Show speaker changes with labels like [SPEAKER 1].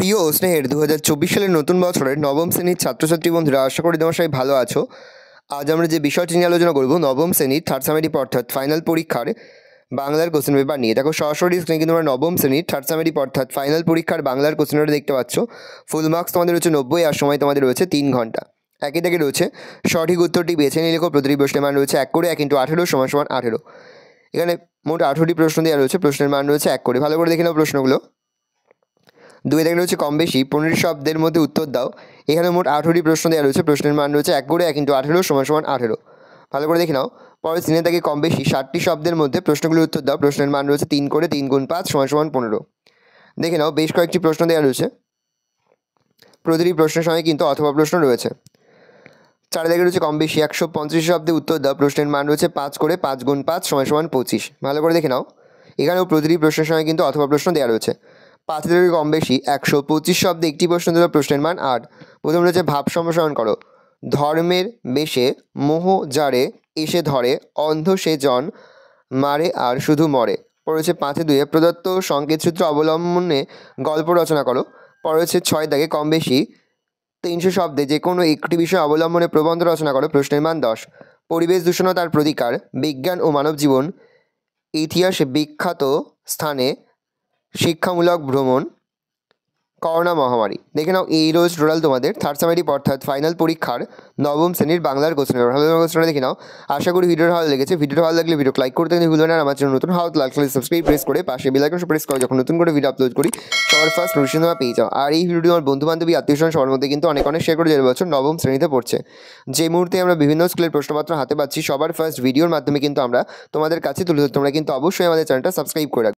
[SPEAKER 1] প্রিয় স্নেহের দু হাজার চব্বিশ সালের নতুন বছরের নবম শ্রেণীর ছাত্রছাত্রী বন্ধুরা আশা করি তোমার সবাই ভালো আছো আজ আমরা যে বিষয়টি নিয়ে আলোচনা করবো নবম শ্রেণীর থার্ড সেমেটিভ অর্থাৎ ফাইনাল পরীক্ষার বাংলার কোশ্চেন পেপার নিয়ে দেখো সরাসরি স্ক্রিনে কিন্তু তোমরা নবম শ্রেণীর থার্ড সেমেটিভ অর্থাৎ ফাইনাল পরীক্ষার বাংলার কোশ্চেনটা দেখতে পাচ্ছ ফুল মার্কস তোমাদের রয়েছে নব্বই আর সময় তোমাদের রয়েছে তিন ঘন্টা একই থেকে রয়েছে সঠিক উত্তরটি বেছে নিয়ে লেখো প্রতিটি প্রশ্নের মান রয়েছে এক করে এক ইন্টু আঠেরো সমান সমান আঠেরো এখানে মোট আঠেরোটি প্রশ্ন দেওয়া রয়েছে প্রশ্নের মান রয়েছে এক করে ভালো করে দেখে নাও প্রশ্নগুলো দুই দেখলে হচ্ছে কম বেশি পনেরো শব্দের মধ্যে উত্তর দাও এখানে মোট আঠেরোটি প্রশ্ন দেওয়া রয়েছে প্রশ্নের মান রয়েছে এক করে এক ইন্টু আঠেরো সমান সমান আঠেরো ভালো করে দেখে নাও পরের সিনে থেকে কম বেশি ষাটটি শব্দের মধ্যে প্রশ্নগুলি উত্তর দাও প্রশ্নের মান রয়েছে তিন করে তিন গুণ পাঁচ সমান সমান পনেরো দেখে নাও বেশ কয়েকটি প্রশ্ন দেওয়া রয়েছে প্রতিটি প্রশ্নের সঙ্গে কিন্তু অথবা প্রশ্ন রয়েছে দেখে রয়েছে কম বেশি একশো পঞ্চাশ শব্দে উত্তর দাও প্রশ্নের মান রয়েছে পাঁচ করে পাঁচ গুণ পাঁচ সমান সমান পঁচিশ ভালো করে দেখে নাও এখানেও প্রতিটি প্রশ্নের সঙ্গে কিন্তু অথবা প্রশ্ন দেওয়া রয়েছে পাঁচ থেকে কম বেশি একশো পঁচিশ শব্দে একটি প্রশ্ন দেবে প্রশ্নের মান আট প্রথম রয়েছে ভাব সম্প্রসারণ করো ধর্মের বেশে মোহ জারে এসে ধরে অন্ধ সে জন মারে আর শুধু মরে পরে হচ্ছে পাঁচে দুয়ে প্রদত্ত সূত্র অবলম্বনে গল্প রচনা করো পরে হচ্ছে ছয় দাগে কম বেশি তিনশো শব্দে যে কোনো একটি বিষয় অবলম্বনে প্রবন্ধ রচনা করো প্রশ্নের মান দশ পরিবেশ দূষণ তার প্রতিকার বিজ্ঞান ও মানব জীবন ইতিহাস বিখ্যাত স্থানে শিক্ষামূলক ভ্রমণ করোনা মহামারী দেখে নাও এই রোজ টোটাল তোমাদের থার্ড সেমারি অর্থাৎ ফাইনাল পরীক্ষার নবম শ্রেণীর বাংলার কোশ্চেন ভালো কোশ্চেনটা দেখে নাও আশা করি ভিডিওটা ভালো লেগেছে ভিডিওটা ভালো লাগলে ভিডিও লাইক করতে ভুলবে না আমার জন্য নতুন হাউ লাইক সাবস্ক্রাইব প্রেস করে পাশে বেলাইকন প্রেস করে যখন নতুন করে ভিডিও আপলোড করি সবার ফার্স্ট নোটিশন তোমরা পেয়ে যাও আর এই ভিডিও আমার বন্ধু বান্ধবী আত্মীয় সবার মধ্যে কিন্তু অনেক অনেক শেয়ার করে যারা বছর নবম শ্রেণীতে পড়ছে যে মুহূর্তে আমরা বিভিন্ন স্কুলের প্রশ্নপত্র হাতে পাচ্ছি সবার ফার্স্ট ভিডিওর মাধ্যমে কিন্তু আমরা তোমাদের কাছে তুলে ধরতে তোমরা কিন্তু অবশ্যই আমাদের চ্যানেলটা সাবস্ক্রাইব করে